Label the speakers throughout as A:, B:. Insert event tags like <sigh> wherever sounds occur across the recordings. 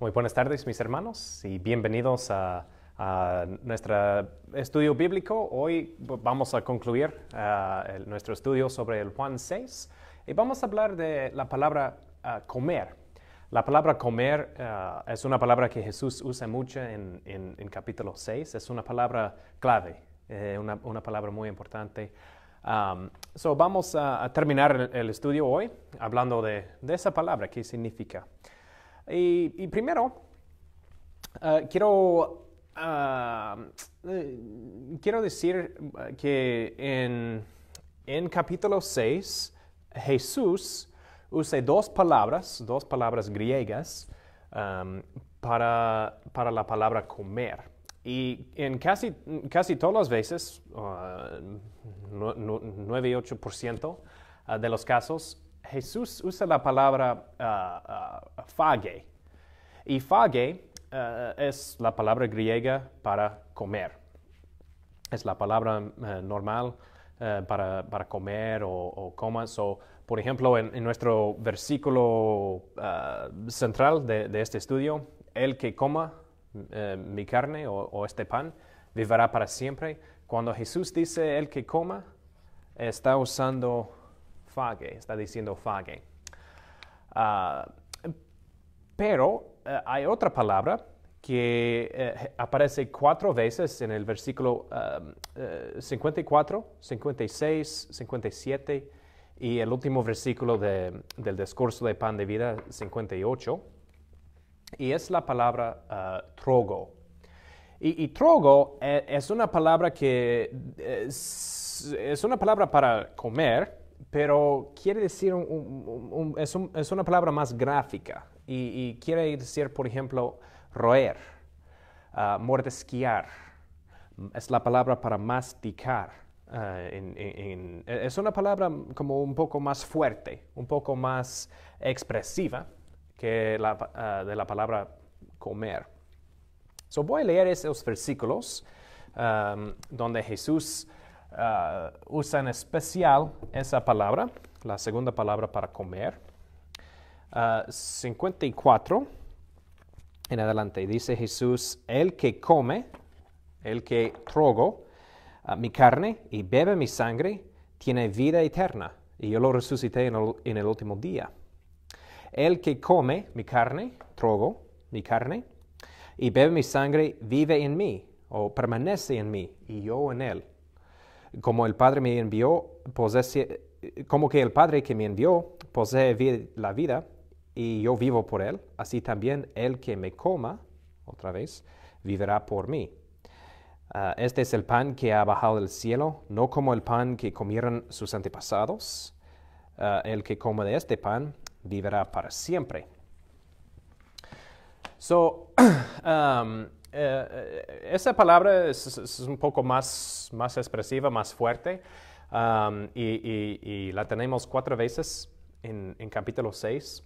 A: Muy buenas tardes, mis hermanos, y bienvenidos a, nuestro estudio bíblico. Hoy vamos a concluir eh, nuestro estudio sobre el Juan 6 y vamos a hablar de la palabra eh, comer. La palabra comer eh, es una palabra que Jesús usa mucho en, en, capítulo 6, es una palabra clave, una, palabra muy importante. Um, vamos a, terminar el, estudio hoy hablando de, de esa palabra, qué significa. Y, primero, eh, quiero, ah, eh, quiero decir eh, que en, en capítulo 6, Jesús usa dos palabras, dos palabras griegas, um, para, la palabra comer. Y en casi, todas las veces, uh, por ciento uh, de los casos, Jesús usa la palabra ah, ah, fage. Y fage ah, es la palabra griega para comer. Es la palabra eh, normal eh, para, comer o, o por ejemplo, en, nuestro versículo central de, este estudio, el que coma eh, mi carne o, o este pan vivirá para siempre. Cuando Jesús dice el que coma, está usando fage, está diciendo fage. Ah, pero eh, hay otra palabra que eh, aparece cuatro veces en el versículo 54, 56, 57 y el último versículo del discurso de pan de vida 58. Y es la palabra ah, trogo. Y, trogo eh, es una palabra que es una palabra para comer, pero quiere decir, es, una palabra más gráfica y, quiere decir, por ejemplo, roer, uh, es la palabra para masticar. Ah, es una palabra como un poco más fuerte, un poco más expresiva que la, ah, de la palabra comer. voy a leer esos versículos donde Jesús Uh, usa en especial esa palabra, la segunda palabra para comer. 54 uh, en adelante dice Jesús, el que come, el que trogo uh, mi carne y bebe mi sangre, tiene vida eterna y yo lo resucité en el, en el último día. El que come mi carne, trogo mi carne, y bebe mi sangre, vive en mí o permanece en mí y yo en él como el Padre me envió, como que el Padre que me envió posee la vida y yo vivo por él, así también el que me coma, otra vez, vivirá por mí. Ah, este es el pan que ha bajado del cielo, no como el pan que comieron sus antepasados. Ah, el que coma de este pan vivirá para siempre. So, <clears throat> um, eh, esa palabra es, un poco más, más expresiva, más fuerte, um, y, la tenemos cuatro veces en, capítulo 6.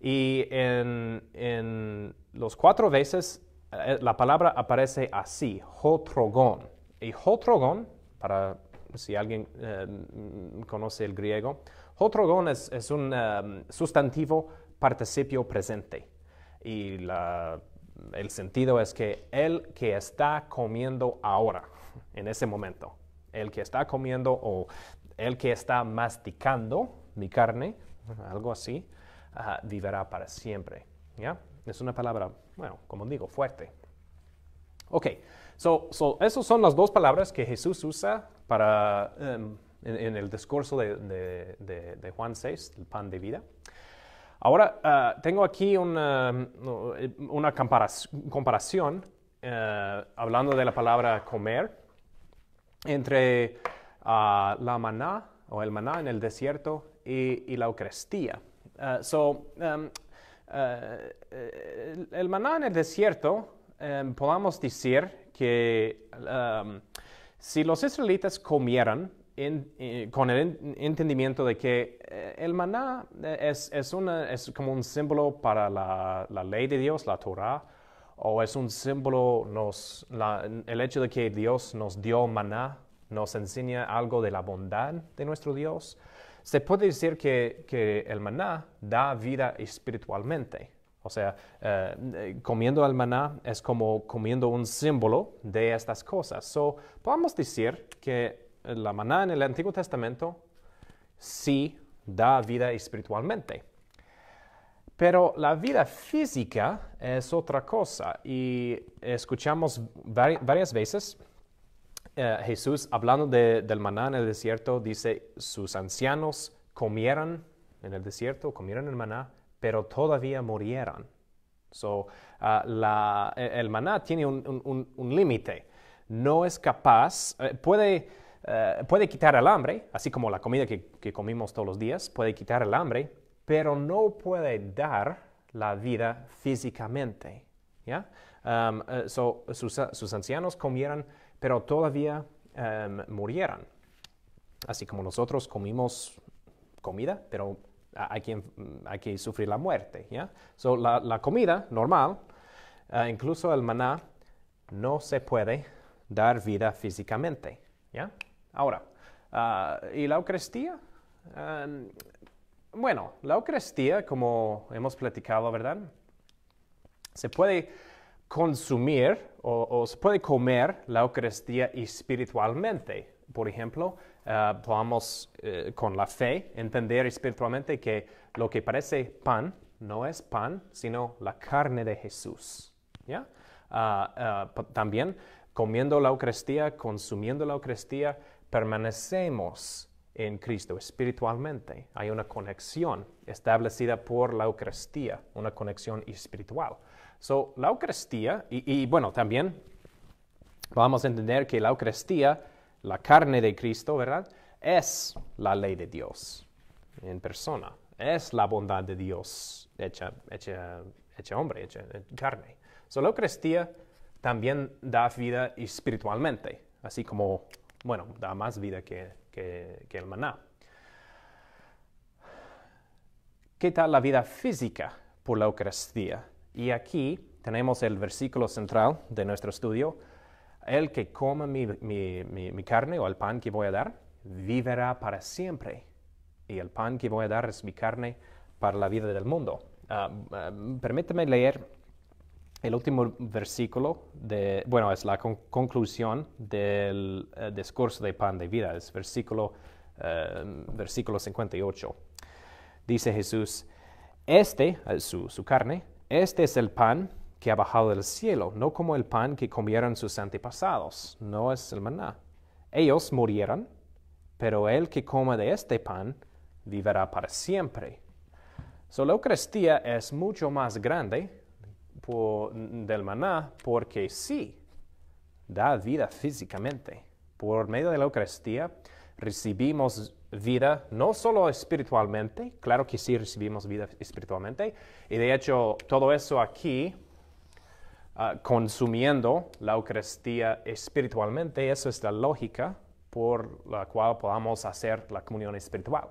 A: Y en, en, los cuatro veces eh, la palabra aparece así, jotrogón. Y jotrogón, para si alguien eh, conoce el griego, jotrogón es, un sustantivo participio presente. Y la el sentido es que el que está comiendo ahora, <laughs> en ese momento, el que está comiendo o el que está masticando mi carne, <laughs> algo así, ah, vivirá para siempre. ¿ya? Es una palabra, bueno, como digo, fuerte. Ok, so, esas son las dos palabras que Jesús usa para, em, en, el discurso de, de Juan 6, el pan de vida. Ahora ah, tengo aquí una, mm, comparación, eh, hablando de la palabra comer, entre ah, la maná o el maná en el desierto y, la Eucaristía. Ah, so, em, eh, eh, el maná en el desierto, em, podemos decir que em, si los israelitas comieran eh, con el entendimiento de que eh, el maná eh, es, una, es como un símbolo para la, ley de Dios, la Torah, o es un símbolo, nos, el hecho de que Dios nos dio maná, nos enseña algo de la bondad de nuestro Dios. Se puede decir que, el maná da vida espiritualmente. O sea, comiendo el maná es como comiendo un símbolo de estas cosas. So, podemos decir que la maná en el Antiguo Testamento sí da vida espiritualmente. Pero la vida física es otra cosa y escuchamos varias veces eh, Jesús hablando del maná en el desierto, dice, sus ancianos comieron en el desierto, comieron el maná, pero todavía murieron. So, ah, e-, el maná tiene un, límite. No es capaz, eh, puede eh, puede quitar el hambre, así como la comida que, comimos todos los días, puede quitar el hambre, pero no puede dar la vida físicamente. ¿ya? Um, eh, sus, ancianos comieran, pero todavía em, murieran. Así como nosotros comimos comida, pero hay que, hay que sufrir la muerte. ¿ya? la, comida normal, eh, incluso el maná, no se puede dar vida físicamente. ¿ya? Ahora, ah, ¿y la Eucaristía? Em, bueno, la Eucaristía, como hemos platicado, ¿verdad? Se puede consumir o, se puede comer la Eucaristía espiritualmente. Por ejemplo, podamos ah, eh, con la fe entender espiritualmente que lo que parece pan no es pan, sino la carne de Jesús. Ah, también comiendo la Eucaristía, consumiendo la Eucaristía, permanecemos en Cristo espiritualmente. Hay una conexión establecida por la Eucaristía, una conexión espiritual. So, la Eucaristía, y, bueno, también vamos a entender que la Eucaristía, la carne de Cristo, ¿verdad? Es la ley de Dios en persona. Es la bondad de Dios hecha, hecha, hombre, hecha, hecha carne. So, la Eucaristía también da vida espiritualmente, así como bueno, da más vida que, el maná. ¿Qué tal la vida física por la Eucaristía? Y aquí tenemos el versículo central de nuestro estudio. El que coma mi, carne o el pan que voy a dar, vivirá para siempre. Y el pan que voy a dar es mi carne para la vida del mundo. Ah, ah, permíteme leer el último versículo, de, bueno, es la conclusión del eh, discurso de pan de vida, es versículo, 58. Eh, Dice Jesús, este, eh, su, carne, este es el pan que ha bajado del cielo, no como el pan que comieron sus antepasados, no es el maná. Ellos murieron, pero el que coma de este pan vivirá para siempre. So, la Eucaristía es mucho más grande por, del maná porque sí da vida físicamente. Por medio de la Eucaristía recibimos vida no solo espiritualmente, claro que sí recibimos vida espiritualmente, y de hecho todo eso aquí, ah, consumiendo la Eucaristía espiritualmente, eso es la lógica por la cual podamos hacer la comunión espiritual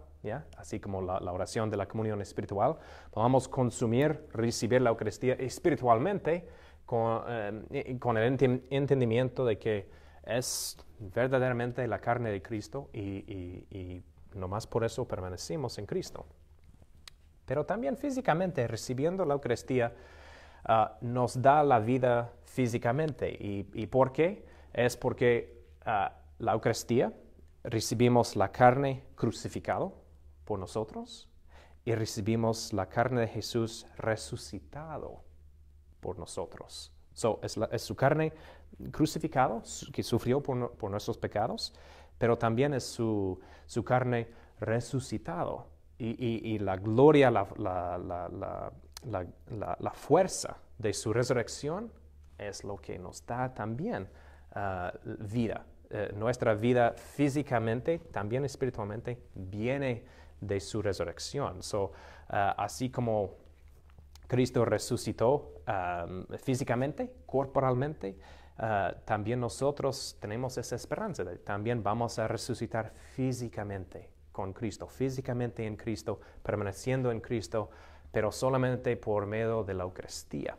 A: así como la, oración de la comunión espiritual, podamos consumir, recibir la Eucaristía espiritualmente con, eh, con el entendimiento de que es verdaderamente la carne de Cristo y, nomás por eso permanecimos en Cristo. Pero también físicamente, recibiendo la Eucaristía, ah, nos da la vida físicamente. ¿Y, por qué? Es porque ah, la Eucaristía recibimos la carne crucificado, por nosotros y recibimos la carne de Jesús resucitado por nosotros. So, es, su carne crucificado, que sufrió por, por, nuestros pecados, pero también es su, su carne resucitado. Y, y, y la gloria, la, la, la, fuerza de su resurrección es lo que nos da también uh, vida. Eh, nuestra vida físicamente, también espiritualmente, viene de su resurrección. Ah, así como Cristo resucitó ah, físicamente, corporalmente, ah, también nosotros tenemos esa esperanza. De, también vamos a resucitar físicamente con Cristo, físicamente en Cristo, permaneciendo en Cristo, pero solamente por medio de la Eucaristía.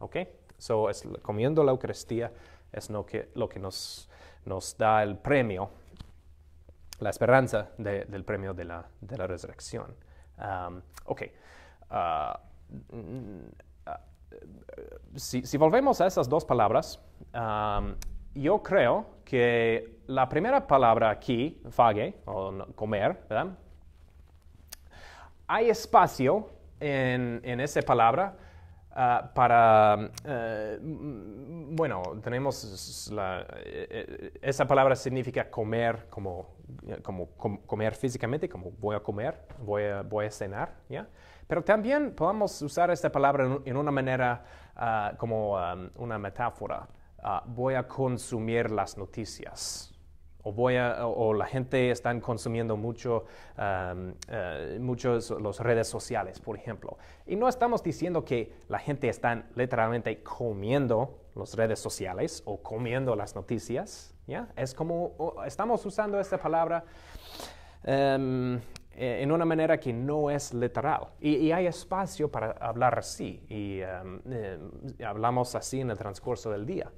A: ¿Ok? So, es, comiendo la Eucaristía es lo que, lo que nos, nos da el premio la esperanza del premio de la, resurrección. Um, ok. Uh, mm, uh, si, volvemos a esas dos palabras, um, yo creo que la primera palabra aquí, fage, o comer, ¿verdad? Hay espacio en, esa palabra uh, para, um, bueno, tenemos eh, eh, esa palabra significa comer como eh, como comer físicamente, como voy a comer, voy a, cenar, ¿ya? Pero también podemos usar esta palabra en, una manera ah, como um, una metáfora. Ah, voy a consumir las noticias. O, o, la gente está consumiendo mucho, um, eh, muchos las redes sociales, por ejemplo. Y no estamos diciendo que la gente está literalmente comiendo las redes sociales o comiendo las noticias, es como estamos usando esta palabra em, eh, en una manera que no es literal. Y, hay espacio para hablar así. Y em, eh, hablamos así en el transcurso del día.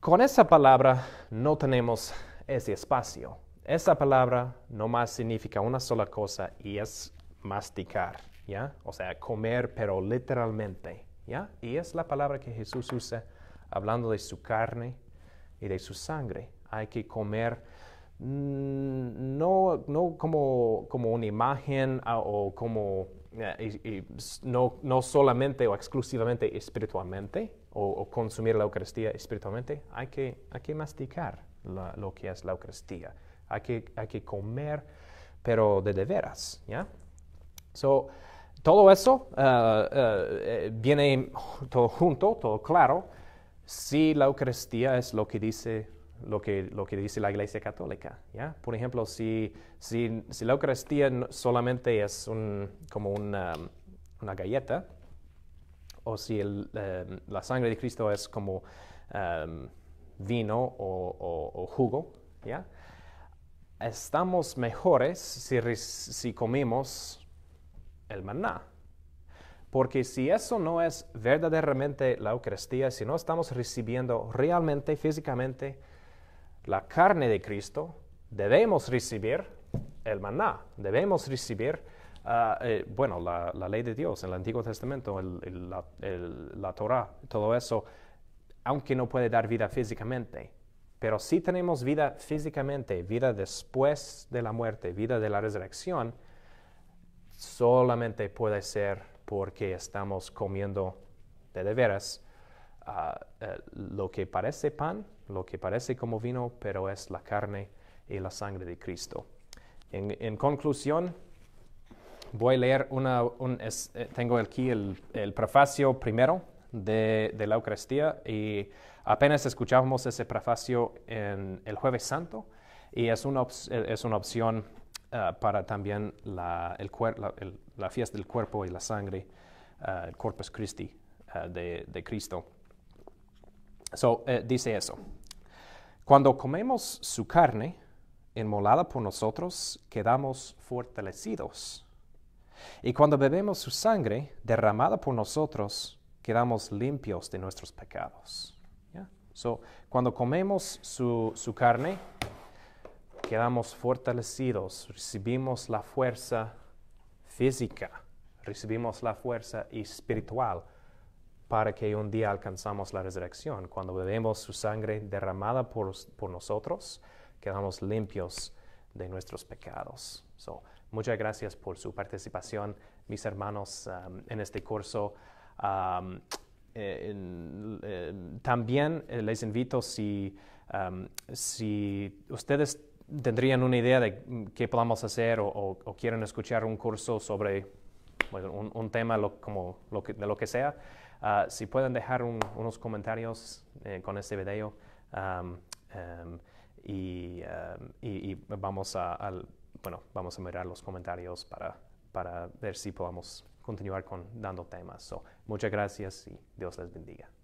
A: Con esa palabra no tenemos ese espacio. Esa palabra nomás significa una sola cosa y es masticar, O sea, comer, pero literalmente, ¿ya? Y es la palabra que Jesús usa hablando de su carne y de su sangre. Hay que comer mm, no, como, una imagen ah, o como eh, no, solamente o exclusivamente espiritualmente o, consumir la Eucaristía espiritualmente, hay que, masticar lo que es la Eucaristía. Hay que, comer, pero de, de veras, todo eso eh, eh, viene todo junto, todo claro si la Eucaristía es lo que dice, lo que, lo que dice la Iglesia Católica. Por ejemplo, si, la Eucaristía solamente es como una, galleta, o si em, la sangre de Cristo es como em, vino o, jugo, estamos mejores si, si comemos el maná. Porque si eso no es verdaderamente la Eucaristía, si no estamos recibiendo realmente, físicamente, la carne de Cristo, debemos recibir el maná, debemos recibir, ah, eh, bueno, la, ley de Dios, el Antiguo Testamento, la, el, Torah, todo eso, aunque no puede dar vida físicamente. Pero si tenemos vida físicamente, vida después de la muerte, vida de la resurrección, solamente puede ser porque estamos comiendo de, de veras ah, eh, lo que parece pan, lo que parece como vino, pero es la carne y la sangre de Cristo. En, conclusión, voy a leer una, un, eh, tengo aquí el, prefacio primero de, la Eucaristía y apenas escuchamos ese prefacio en el jueves santo y es una, es una opción Ah, para también la, la, fiesta del cuerpo y la sangre, ah, el Corpus Christi ah, de, Cristo. So, eh, dice eso. Cuando comemos su carne, inmolada por nosotros, quedamos fortalecidos. Y cuando bebemos su sangre, derramada por nosotros, quedamos limpios de nuestros pecados. So, cuando comemos su, su carne, quedamos fortalecidos, recibimos la fuerza física, recibimos la fuerza espiritual para que un día alcanzamos la resurrección. Cuando bebemos su sangre derramada por, nosotros, quedamos limpios de nuestros pecados. So, muchas gracias por su participación, mis hermanos, um, en este curso. Um, eh, eh, también eh, les invito si, um, si ustedes tendrían una idea de qué podamos hacer o, quieren escuchar un curso sobre un, tema como lo de lo que sea, ah, si pueden dejar unos comentarios eh, con este video y, vamos, a, bueno, vamos a mirar los comentarios para, para ver si podemos continuar con dando temas. So, muchas gracias y Dios les bendiga.